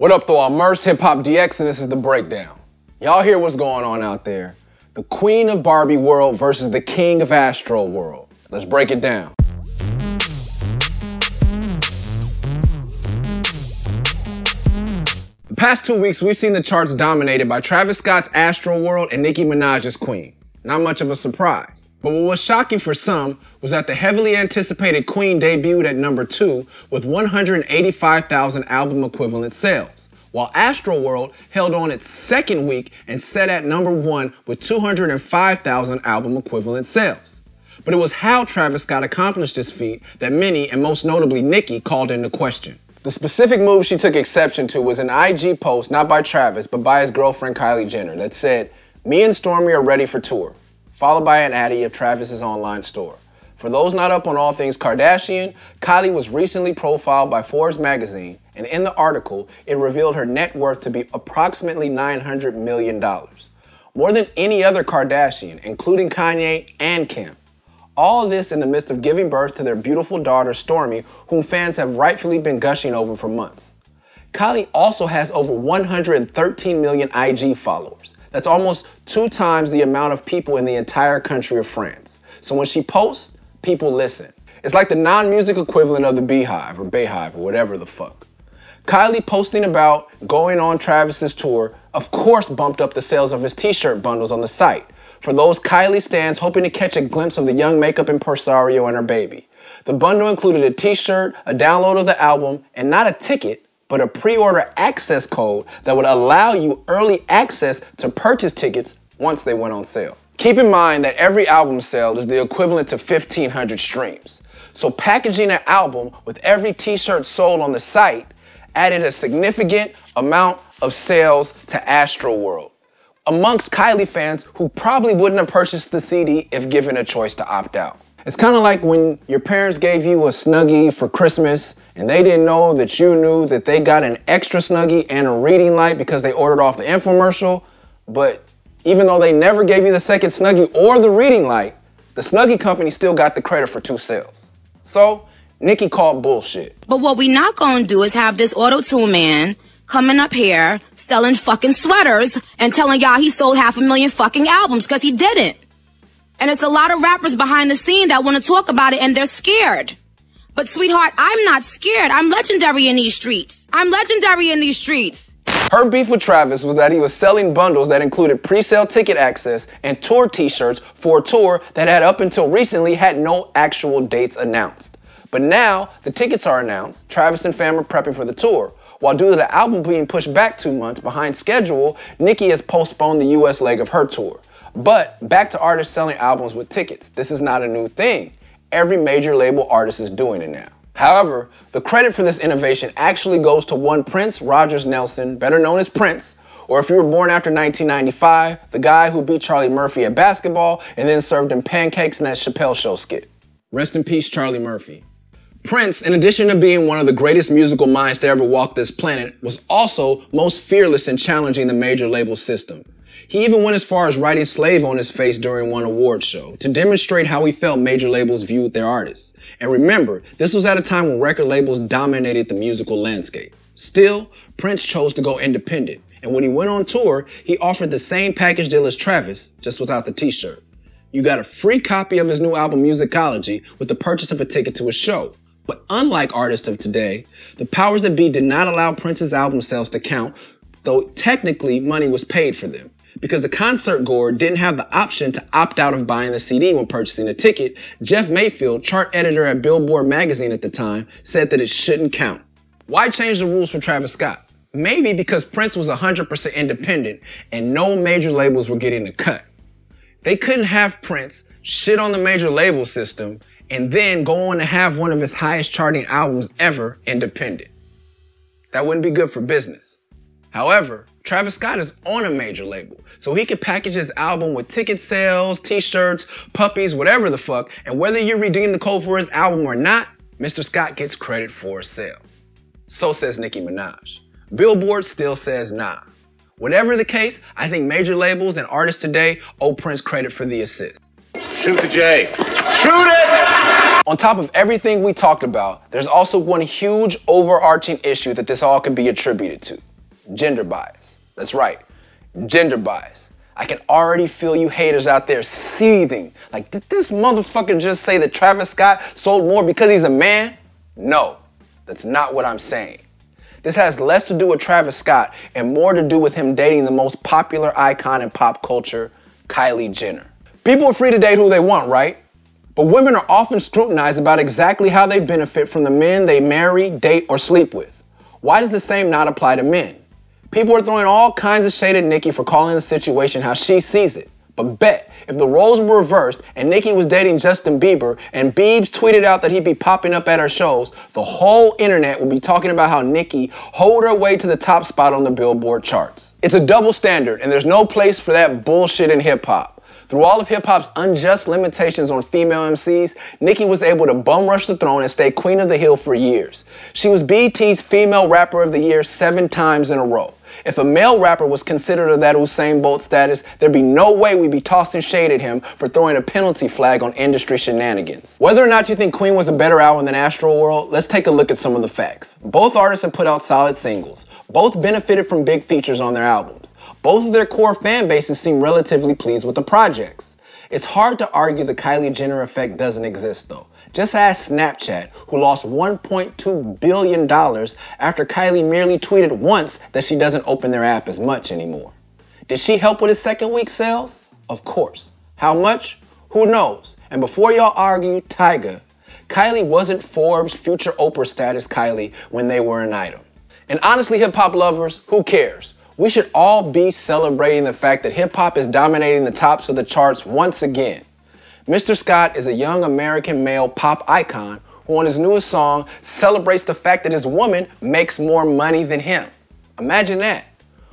What up, though? I'm Merce Hip Hop DX, and this is The Breakdown. Y'all hear what's going on out there. The queen of Barbie world versus the king of Astro world. Let's break it down. The past two weeks, we've seen the charts dominated by Travis Scott's Astro World and Nicki Minaj's Queen. Not much of a surprise. But what was shocking for some was that the heavily anticipated Queen debuted at number 2 with 185,000 album equivalent sales, while Astroworld held on its second week and set at number 1 with 205,000 album equivalent sales. But it was how Travis Scott accomplished this feat that many, and most notably Nicki, called into question. The specific move she took exception to was an IG post not by Travis but by his girlfriend Kylie Jenner that said, Me and Stormy are ready for tour followed by an Addy of Travis's online store. For those not up on all things Kardashian, Kylie was recently profiled by Forbes magazine, and in the article, it revealed her net worth to be approximately $900 million. More than any other Kardashian, including Kanye and Kim. All this in the midst of giving birth to their beautiful daughter Stormy, whom fans have rightfully been gushing over for months. Kylie also has over 113 million IG followers. That's almost two times the amount of people in the entire country of France. So when she posts, people listen. It's like the non-music equivalent of the Beehive or Bayhive or whatever the fuck. Kylie posting about going on Travis's tour, of course, bumped up the sales of his t-shirt bundles on the site. For those Kylie stands hoping to catch a glimpse of the young makeup impresario and her baby. The bundle included a t-shirt, a download of the album, and not a ticket, but a pre-order access code that would allow you early access to purchase tickets once they went on sale. Keep in mind that every album sale is the equivalent to 1,500 streams. So packaging an album with every t-shirt sold on the site added a significant amount of sales to Astro World amongst Kylie fans who probably wouldn't have purchased the CD if given a choice to opt out. It's kind of like when your parents gave you a Snuggie for Christmas and they didn't know that you knew that they got an extra Snuggie and a reading light because they ordered off the infomercial, but even though they never gave you the second Snuggie or the reading light, the Snuggie company still got the credit for two sales. So, Nikki called bullshit. But what we not gonna do is have this auto tool man coming up here selling fucking sweaters and telling y'all he sold half a million fucking albums because he didn't. And it's a lot of rappers behind the scene that want to talk about it and they're scared. But sweetheart, I'm not scared. I'm legendary in these streets. I'm legendary in these streets. Her beef with Travis was that he was selling bundles that included pre-sale ticket access and tour t-shirts for a tour that had up until recently had no actual dates announced. But now, the tickets are announced, Travis and fam are prepping for the tour. While due to the album being pushed back two months behind schedule, Nicki has postponed the US leg of her tour. But back to artists selling albums with tickets. This is not a new thing. Every major label artist is doing it now. However, the credit for this innovation actually goes to one Prince Rogers Nelson, better known as Prince, or if you were born after 1995, the guy who beat Charlie Murphy at basketball and then served him pancakes in that Chappelle Show skit. Rest in peace, Charlie Murphy. Prince, in addition to being one of the greatest musical minds to ever walk this planet, was also most fearless in challenging the major label system. He even went as far as writing slave on his face during one award show to demonstrate how he felt major labels viewed their artists. And remember, this was at a time when record labels dominated the musical landscape. Still, Prince chose to go independent, and when he went on tour, he offered the same package deal as Travis, just without the t-shirt. You got a free copy of his new album Musicology with the purchase of a ticket to his show. But unlike artists of today, the powers that be did not allow Prince's album sales to count, though technically money was paid for them. Because the concert goer didn't have the option to opt out of buying the CD when purchasing a ticket, Jeff Mayfield, chart editor at Billboard magazine at the time, said that it shouldn't count. Why change the rules for Travis Scott? Maybe because Prince was 100% independent and no major labels were getting a cut. They couldn't have Prince shit on the major label system and then go on to have one of his highest charting albums ever independent. That wouldn't be good for business. However, Travis Scott is on a major label. So he could package his album with ticket sales, t-shirts, puppies, whatever the fuck. And whether you redeem the code for his album or not, Mr. Scott gets credit for a sale. So says Nicki Minaj. Billboard still says nah. Whatever the case, I think major labels and artists today owe Prince credit for the assist. Shoot the J. Shoot it! On top of everything we talked about, there's also one huge overarching issue that this all can be attributed to gender bias. That's right. Gender bias. I can already feel you haters out there seething. Like, did this motherfucker just say that Travis Scott sold more because he's a man? No, that's not what I'm saying. This has less to do with Travis Scott and more to do with him dating the most popular icon in pop culture, Kylie Jenner. People are free to date who they want, right? But women are often scrutinized about exactly how they benefit from the men they marry, date, or sleep with. Why does the same not apply to men? People are throwing all kinds of shade at Nikki for calling the situation how she sees it. But bet, if the roles were reversed and Nikki was dating Justin Bieber and Biebs tweeted out that he'd be popping up at her shows, the whole internet would be talking about how Nikki holed her way to the top spot on the Billboard charts. It's a double standard and there's no place for that bullshit in hip hop. Through all of hip hop's unjust limitations on female MCs, Nicki was able to bum rush the throne and stay queen of the hill for years. She was BT's Female Rapper of the Year seven times in a row. If a male rapper was considered of that Usain Bolt status, there'd be no way we'd be tossing shade at him for throwing a penalty flag on industry shenanigans. Whether or not you think Queen was a better album than Astro World, let's take a look at some of the facts. Both artists have put out solid singles. Both benefited from big features on their albums. Both of their core fan bases seem relatively pleased with the projects. It's hard to argue the Kylie Jenner effect doesn't exist though. Just ask Snapchat, who lost $1.2 billion after Kylie merely tweeted once that she doesn't open their app as much anymore. Did she help with his second week sales? Of course. How much? Who knows? And before y'all argue, Tyga, Kylie wasn't Forbes' future Oprah status Kylie when they were an item. And honestly, hip hop lovers, who cares? We should all be celebrating the fact that hip hop is dominating the tops of the charts once again. Mr. Scott is a young American male pop icon who, on his newest song, celebrates the fact that his woman makes more money than him. Imagine that.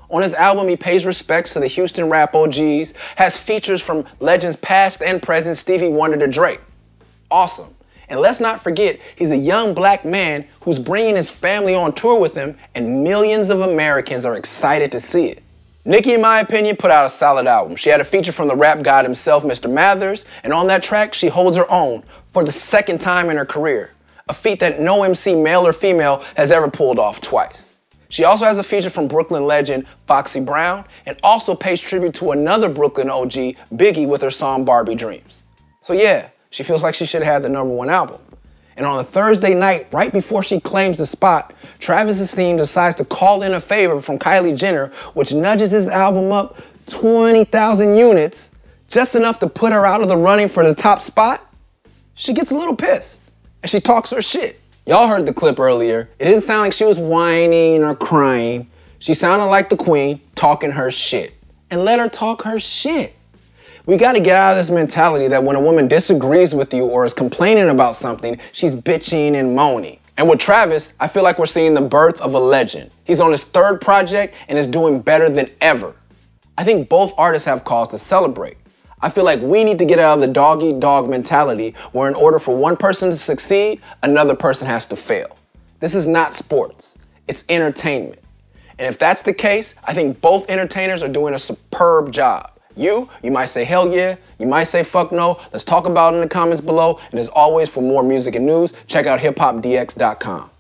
On his album, he pays respects to the Houston rap OGs, has features from legends past and present, Stevie Wonder to Drake. Awesome. And let's not forget, he's a young black man who's bringing his family on tour with him, and millions of Americans are excited to see it. Nicki, in my opinion, put out a solid album. She had a feature from the rap god himself, Mr. Mathers, and on that track, she holds her own for the second time in her career, a feat that no MC, male or female, has ever pulled off twice. She also has a feature from Brooklyn legend Foxy Brown and also pays tribute to another Brooklyn OG, Biggie, with her song Barbie Dreams. So yeah, she feels like she should have had the number one album. And on a Thursday night, right before she claims the spot, Travis's team decides to call in a favor from Kylie Jenner, which nudges his album up 20,000 units, just enough to put her out of the running for the top spot. She gets a little pissed and she talks her shit. Y'all heard the clip earlier. It didn't sound like she was whining or crying. She sounded like the queen talking her shit. And let her talk her shit. We gotta get out of this mentality that when a woman disagrees with you or is complaining about something, she's bitching and moaning. And with Travis, I feel like we're seeing the birth of a legend. He's on his third project and is doing better than ever. I think both artists have cause to celebrate. I feel like we need to get out of the dog eat dog mentality where, in order for one person to succeed, another person has to fail. This is not sports, it's entertainment. And if that's the case, I think both entertainers are doing a superb job. You, you might say hell yeah, you might say fuck no. Let's talk about it in the comments below. And as always, for more music and news, check out hiphopdx.com.